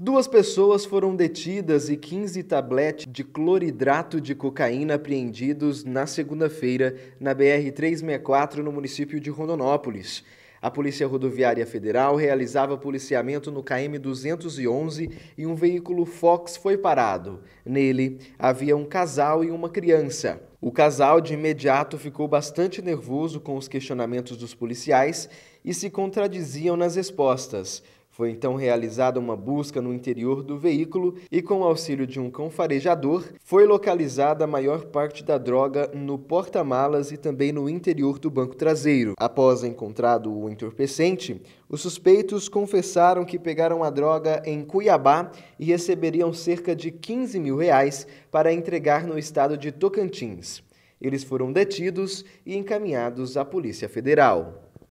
Duas pessoas foram detidas e 15 tabletes de cloridrato de cocaína apreendidos na segunda-feira na BR-364 no município de Rondonópolis. A Polícia Rodoviária Federal realizava policiamento no KM 211 e um veículo Fox foi parado. Nele havia um casal e uma criança. O casal de imediato ficou bastante nervoso com os questionamentos dos policiais e se contradiziam nas respostas. Foi então realizada uma busca no interior do veículo e, com o auxílio de um cão farejador, foi localizada a maior parte da droga no porta-malas e também no interior do banco traseiro. Após encontrado o entorpecente, os suspeitos confessaram que pegaram a droga em Cuiabá e receberiam cerca de 15 mil reais para entregar no estado de Tocantins. Eles foram detidos e encaminhados à Polícia Federal.